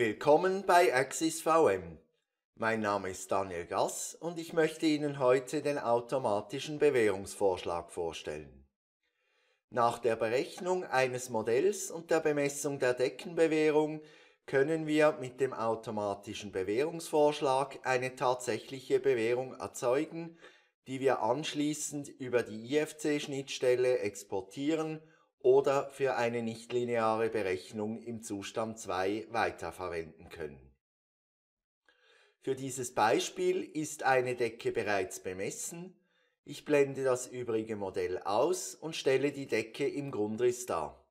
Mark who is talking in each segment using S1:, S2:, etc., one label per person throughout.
S1: Willkommen bei Axis VM. Mein Name ist Daniel Gass und ich möchte Ihnen heute den automatischen Bewährungsvorschlag vorstellen. Nach der Berechnung eines Modells und der Bemessung der Deckenbewährung können wir mit dem automatischen Bewährungsvorschlag eine tatsächliche Bewährung erzeugen, die wir anschließend über die IFC-Schnittstelle exportieren oder für eine nichtlineare Berechnung im Zustand 2 weiterverwenden können. Für dieses Beispiel ist eine Decke bereits bemessen. Ich blende das übrige Modell aus und stelle die Decke im Grundriss dar.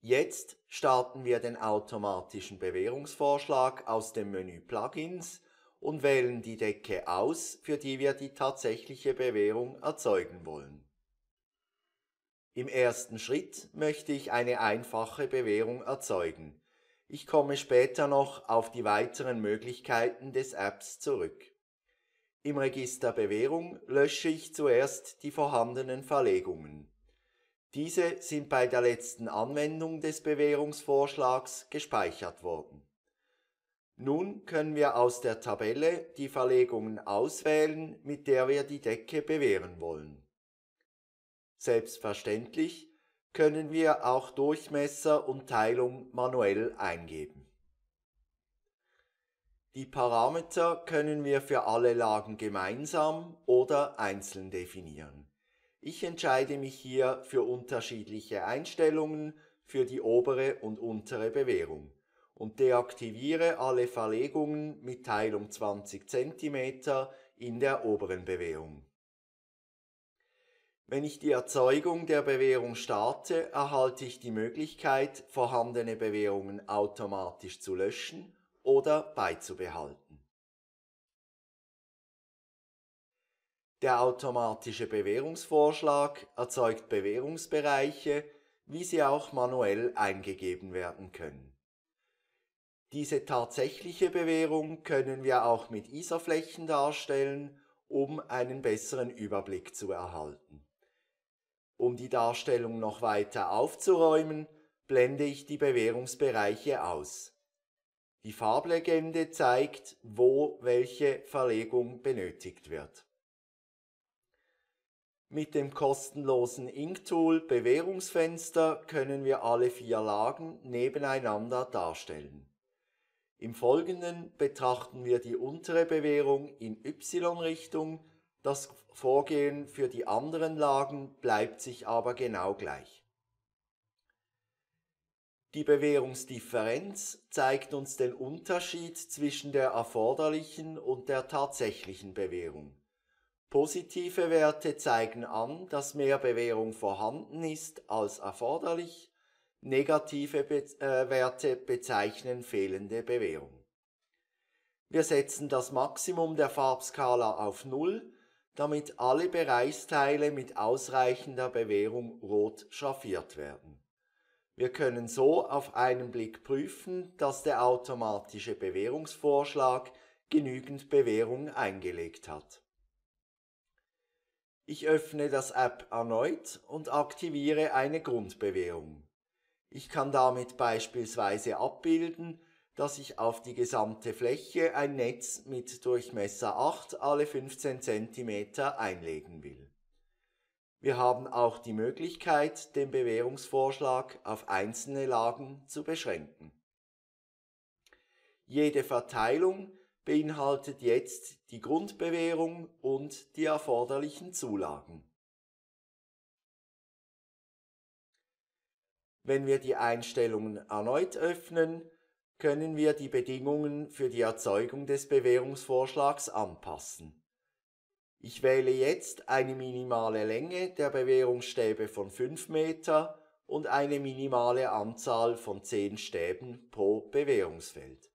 S1: Jetzt starten wir den automatischen Bewährungsvorschlag aus dem Menü Plugins und wählen die Decke aus, für die wir die tatsächliche Bewährung erzeugen wollen. Im ersten Schritt möchte ich eine einfache Bewährung erzeugen. Ich komme später noch auf die weiteren Möglichkeiten des Apps zurück. Im Register Bewährung lösche ich zuerst die vorhandenen Verlegungen. Diese sind bei der letzten Anwendung des Bewährungsvorschlags gespeichert worden. Nun können wir aus der Tabelle die Verlegungen auswählen, mit der wir die Decke bewähren wollen. Selbstverständlich können wir auch Durchmesser und Teilung manuell eingeben. Die Parameter können wir für alle Lagen gemeinsam oder einzeln definieren. Ich entscheide mich hier für unterschiedliche Einstellungen für die obere und untere Bewährung und deaktiviere alle Verlegungen mit Teilung 20 cm in der oberen Bewährung. Wenn ich die Erzeugung der Bewährung starte, erhalte ich die Möglichkeit, vorhandene Bewährungen automatisch zu löschen oder beizubehalten. Der automatische Bewährungsvorschlag erzeugt Bewährungsbereiche, wie sie auch manuell eingegeben werden können. Diese tatsächliche Bewährung können wir auch mit iso flächen darstellen, um einen besseren Überblick zu erhalten. Um die Darstellung noch weiter aufzuräumen, blende ich die Bewährungsbereiche aus. Die Farblegende zeigt, wo welche Verlegung benötigt wird. Mit dem kostenlosen Inktool Bewährungsfenster können wir alle vier Lagen nebeneinander darstellen. Im Folgenden betrachten wir die untere Bewährung in Y-Richtung das Vorgehen für die anderen Lagen bleibt sich aber genau gleich. Die Bewährungsdifferenz zeigt uns den Unterschied zwischen der erforderlichen und der tatsächlichen Bewährung. Positive Werte zeigen an, dass mehr Bewährung vorhanden ist als erforderlich, negative Be äh, Werte bezeichnen fehlende Bewährung. Wir setzen das Maximum der Farbskala auf 0 damit alle Bereichsteile mit ausreichender Bewährung rot schraffiert werden. Wir können so auf einen Blick prüfen, dass der automatische Bewährungsvorschlag genügend Bewährung eingelegt hat. Ich öffne das App erneut und aktiviere eine Grundbewährung. Ich kann damit beispielsweise abbilden, dass ich auf die gesamte Fläche ein Netz mit Durchmesser 8 alle 15 cm einlegen will. Wir haben auch die Möglichkeit, den Bewährungsvorschlag auf einzelne Lagen zu beschränken. Jede Verteilung beinhaltet jetzt die Grundbewährung und die erforderlichen Zulagen. Wenn wir die Einstellungen erneut öffnen, können wir die Bedingungen für die Erzeugung des Bewährungsvorschlags anpassen. Ich wähle jetzt eine minimale Länge der Bewährungsstäbe von 5 Meter und eine minimale Anzahl von 10 Stäben pro Bewährungsfeld.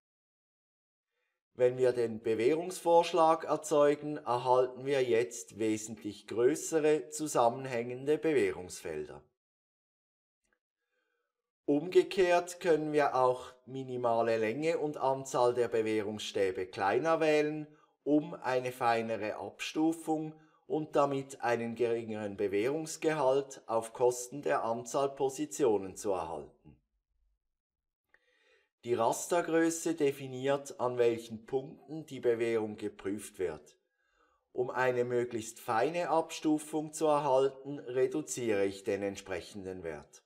S1: Wenn wir den Bewährungsvorschlag erzeugen, erhalten wir jetzt wesentlich größere zusammenhängende Bewährungsfelder. Umgekehrt können wir auch minimale Länge und Anzahl der Bewährungsstäbe kleiner wählen, um eine feinere Abstufung und damit einen geringeren Bewährungsgehalt auf Kosten der Anzahl Positionen zu erhalten. Die Rastergröße definiert, an welchen Punkten die Bewährung geprüft wird. Um eine möglichst feine Abstufung zu erhalten, reduziere ich den entsprechenden Wert.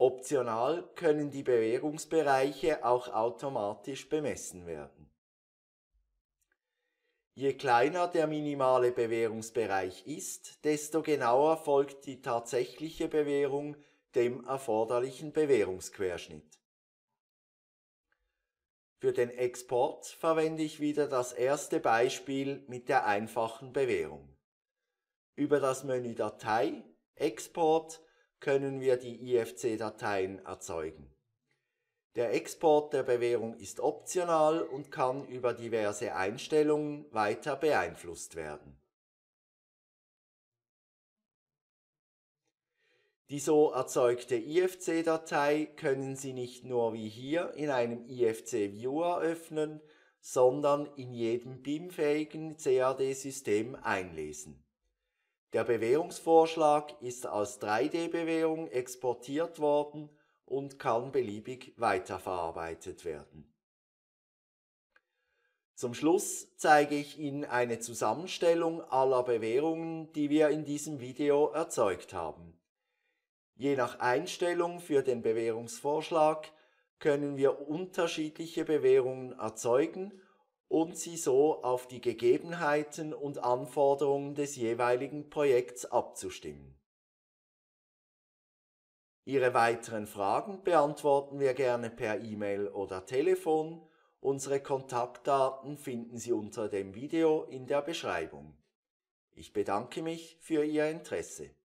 S1: Optional können die Bewegungsbereiche auch automatisch bemessen werden. Je kleiner der minimale Bewährungsbereich ist, desto genauer folgt die tatsächliche Bewährung dem erforderlichen Bewährungsquerschnitt. Für den Export verwende ich wieder das erste Beispiel mit der einfachen Bewährung. Über das Menü Datei, Export können wir die IFC-Dateien erzeugen. Der Export der Bewährung ist optional und kann über diverse Einstellungen weiter beeinflusst werden. Die so erzeugte IFC-Datei können Sie nicht nur wie hier in einem IFC-Viewer öffnen, sondern in jedem BIM-fähigen CAD-System einlesen. Der Bewährungsvorschlag ist als 3D-Bewährung exportiert worden und kann beliebig weiterverarbeitet werden. Zum Schluss zeige ich Ihnen eine Zusammenstellung aller Bewährungen, die wir in diesem Video erzeugt haben. Je nach Einstellung für den Bewährungsvorschlag können wir unterschiedliche Bewährungen erzeugen und sie so auf die Gegebenheiten und Anforderungen des jeweiligen Projekts abzustimmen. Ihre weiteren Fragen beantworten wir gerne per E-Mail oder Telefon. Unsere Kontaktdaten finden Sie unter dem Video in der Beschreibung. Ich bedanke mich für Ihr Interesse.